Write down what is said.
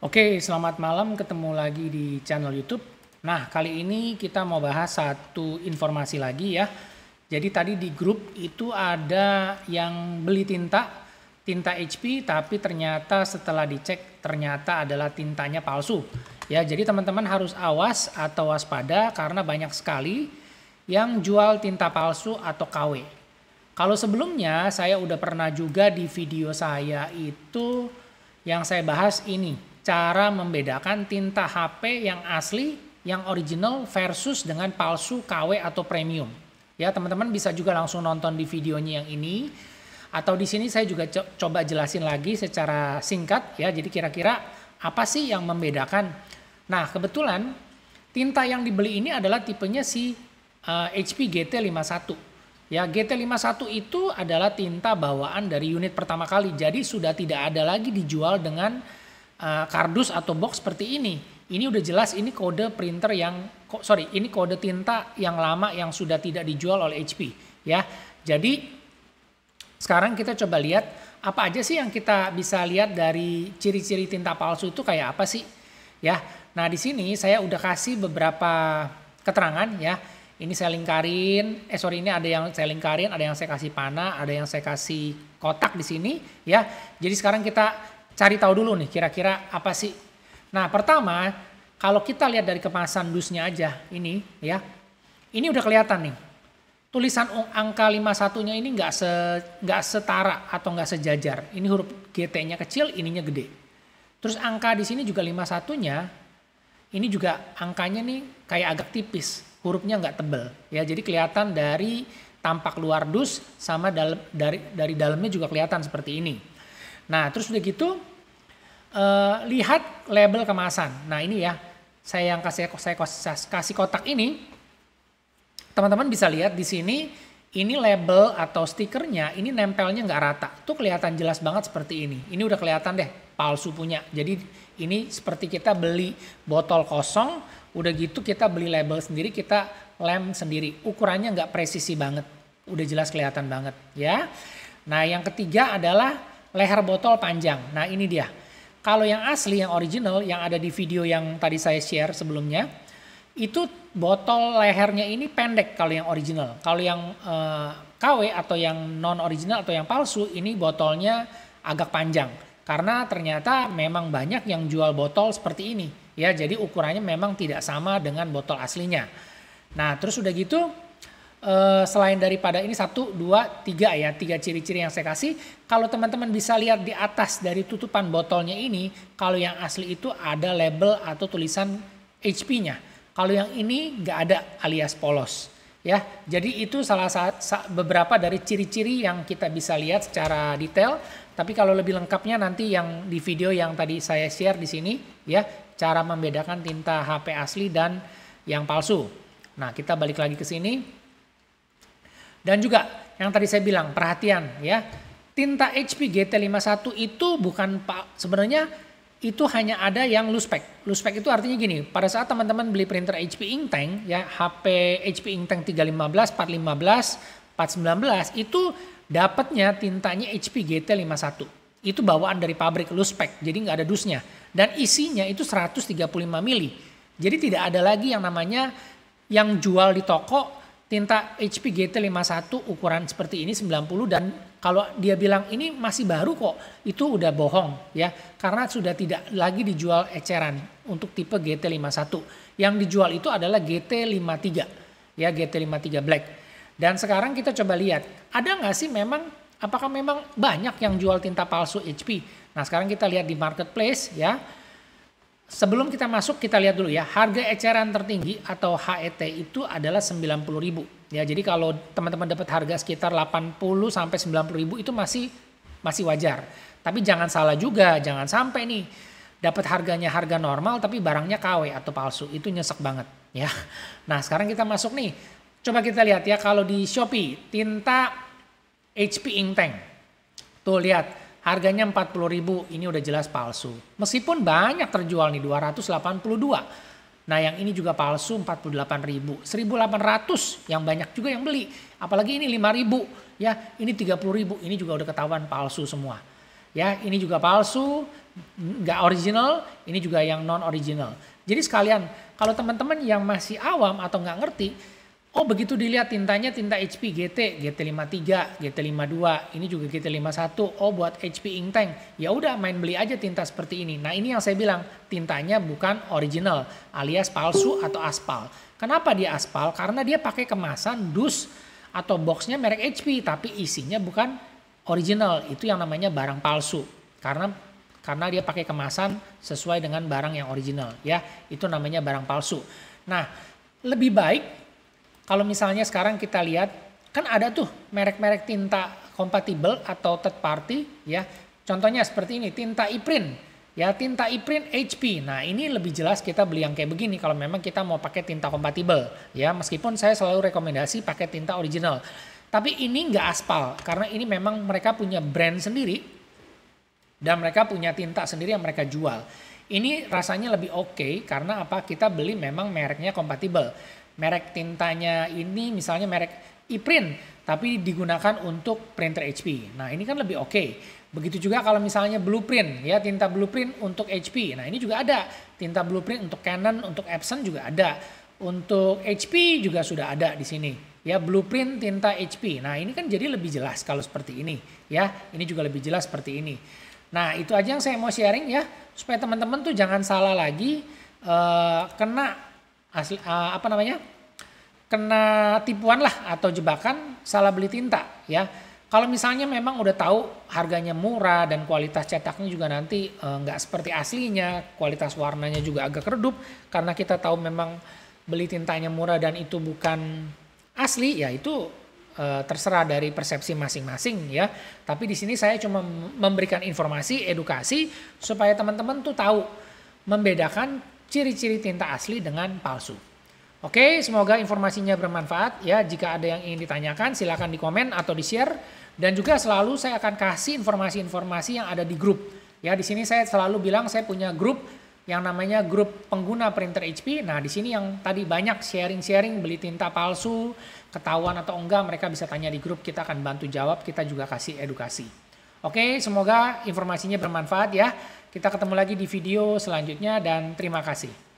Oke, selamat malam. Ketemu lagi di channel YouTube. Nah, kali ini kita mau bahas satu informasi lagi ya. Jadi tadi di grup itu ada yang beli tinta, tinta HP, tapi ternyata setelah dicek ternyata adalah tintanya palsu. Ya, jadi teman-teman harus awas atau waspada karena banyak sekali yang jual tinta palsu atau KW. Kalau sebelumnya saya udah pernah juga di video saya itu yang saya bahas ini cara membedakan tinta HP yang asli, yang original versus dengan palsu KW atau premium. Ya, teman-teman bisa juga langsung nonton di videonya yang ini atau di sini saya juga co coba jelasin lagi secara singkat ya. Jadi kira-kira apa sih yang membedakan? Nah, kebetulan tinta yang dibeli ini adalah tipenya si uh, HP GT51. Ya, GT51 itu adalah tinta bawaan dari unit pertama kali. Jadi sudah tidak ada lagi dijual dengan Eh, kardus atau box seperti ini. Ini udah jelas ini kode printer yang sorry ini kode tinta yang lama yang sudah tidak dijual oleh HP ya. Jadi sekarang kita coba lihat apa aja sih yang kita bisa lihat dari ciri-ciri tinta palsu itu kayak apa sih ya. Nah di sini saya udah kasih beberapa keterangan ya. Ini saya lingkarin, eh sorry ini ada yang saya lingkarin, ada yang saya kasih panah, ada yang saya kasih kotak di sini ya. Jadi sekarang kita cari tahu dulu nih kira-kira apa sih. Nah pertama kalau kita lihat dari kemasan dusnya aja ini ya. Ini udah kelihatan nih. Tulisan angka 51-nya ini nggak se, nggak setara atau nggak sejajar. Ini huruf GT-nya kecil, ininya gede. Terus angka di sini juga 51-nya, ini juga angkanya nih kayak agak tipis. Hurufnya nggak tebel. ya Jadi kelihatan dari tampak luar dus sama dalam, dari, dari dalamnya juga kelihatan seperti ini. Nah terus udah gitu uh, lihat label kemasan. Nah ini ya, saya yang kasih saya kasih kotak ini, teman-teman bisa lihat di sini ini label atau stikernya ini nempelnya nggak rata. Tuh kelihatan jelas banget seperti ini. Ini udah kelihatan deh palsu punya. Jadi ini seperti kita beli botol kosong, udah gitu kita beli label sendiri, kita lem sendiri. Ukurannya nggak presisi banget. Udah jelas kelihatan banget ya. Nah yang ketiga adalah leher botol panjang. Nah ini dia kalau yang asli, yang original, yang ada di video yang tadi saya share sebelumnya, itu botol lehernya ini pendek kalau yang original. Kalau yang uh, eh, KW atau yang non original atau yang palsu, ini botolnya agak panjang. Karena ternyata memang banyak yang jual botol seperti ini. Ya, jadi ukurannya memang tidak sama dengan botol aslinya. Nah, terus udah gitu uh, selain daripada ini satu, dua, tiga ya, tiga ciri-ciri yang saya kasih. Kalau teman-teman bisa lihat di atas dari tutupan botolnya ini, kalau yang asli itu ada label atau tulisan HP-nya. Kalau yang ini nggak ada alias polos. Ya, jadi itu salah satu beberapa dari ciri-ciri yang kita bisa lihat secara detail. Tapi kalau lebih lengkapnya nanti yang di video yang tadi saya share di sini, ya, cara membedakan tinta HP asli dan yang palsu. Nah, kita balik lagi ke sini. Dan juga yang tadi saya bilang perhatian ya. Tinta HP GT51 itu bukan Pak sebenarnya itu hanya ada yang loose pack. Loose pack itu artinya gini, pada saat teman-teman beli printer HP Inktank ya, HP HP Inktank 315, 415, 419 itu dapatnya tintanya HP GT51 itu bawaan dari pabrik loose pack, jadi nggak ada dusnya. Dan isinya itu 135 mili. Jadi tidak ada lagi yang namanya yang jual di toko tinta HP GT51 ukuran seperti ini 90 dan kalau dia bilang ini masih baru kok itu udah bohong ya karena sudah tidak lagi dijual eceran untuk tipe GT51 yang dijual itu adalah GT53 ya GT53 Black dan sekarang kita coba lihat ada nggak sih memang apakah memang banyak yang jual tinta palsu HP nah sekarang kita lihat di marketplace ya Sebelum kita masuk kita lihat dulu ya harga eceran tertinggi atau HET itu adalah 90.000 ya jadi kalau teman-teman dapat harga sekitar 80 sampai 90.000 itu masih masih wajar tapi jangan salah juga jangan sampai nih dapat harganya harga normal tapi barangnya KW atau palsu itu nyesek banget ya nah sekarang kita masuk nih coba kita lihat ya kalau di Shopee tinta HP Ink Tank tuh lihat harganya 40.000 ini udah jelas palsu. Meskipun banyak terjual nih 282. Nah yang ini juga palsu 48.000. 1.800 yang banyak juga yang beli. Apalagi ini 5.000 ya ini 30.000 ini juga udah ketahuan palsu semua. Ya ini juga palsu, nggak original, ini juga yang non original. Jadi sekalian kalau teman-teman yang masih awam atau nggak ngerti Oh begitu dilihat tintanya tinta HP GT, GT53, GT52, ini juga GT51. Oh buat HP ink tank, ya udah main beli aja tinta seperti ini. Nah ini yang saya bilang tintanya bukan original, alias palsu atau aspal. Kenapa dia aspal? Karena dia pakai kemasan dus atau boxnya merek HP, tapi isinya bukan original. Itu yang namanya barang palsu. Karena karena dia pakai kemasan sesuai dengan barang yang original, ya itu namanya barang palsu. Nah lebih baik kalau misalnya sekarang kita lihat, kan ada tuh merek-merek tinta kompatibel atau third party ya. Contohnya seperti ini, tinta iprint. Ya, tinta iprint HP. Nah, ini lebih jelas kita beli yang kayak begini kalau memang kita mau pakai tinta kompatibel ya. Meskipun saya selalu rekomendasi pakai tinta original. Tapi ini nggak aspal karena ini memang mereka punya brand sendiri dan mereka punya tinta sendiri yang mereka jual. Ini rasanya lebih oke okay karena apa? Kita beli memang mereknya kompatibel merek tintanya ini misalnya merek e tapi digunakan untuk printer HP. Nah, ini kan lebih oke. Okay. Begitu juga kalau misalnya blueprint ya, tinta blueprint untuk HP. Nah, ini juga ada. Tinta blueprint untuk Canon, untuk Epson juga ada. Untuk HP juga sudah ada di sini. Ya, blueprint tinta HP. Nah, ini kan jadi lebih jelas kalau seperti ini, ya. Ini juga lebih jelas seperti ini. Nah, itu aja yang saya mau sharing ya, supaya teman-teman tuh jangan salah lagi uh, kena asli uh, apa namanya? kena tipuan lah atau jebakan salah beli tinta ya. Kalau misalnya memang udah tahu harganya murah dan kualitas cetaknya juga nanti e, nggak e, seperti aslinya, kualitas warnanya juga agak redup karena kita tahu memang beli tintanya murah dan itu bukan asli ya itu e, terserah dari persepsi masing-masing ya. Tapi di sini saya cuma memberikan informasi, edukasi supaya teman-teman tuh tahu membedakan ciri-ciri tinta asli dengan palsu. Oke, semoga informasinya bermanfaat ya. Jika ada yang ingin ditanyakan silakan di komen atau di share dan juga selalu saya akan kasih informasi-informasi yang ada di grup. Ya, di sini saya selalu bilang saya punya grup yang namanya grup pengguna printer HP. Nah, di sini yang tadi banyak sharing-sharing beli tinta palsu, ketahuan atau enggak mereka bisa tanya di grup, kita akan bantu jawab, kita juga kasih edukasi. Oke, semoga informasinya bermanfaat ya. Kita ketemu lagi di video selanjutnya dan terima kasih.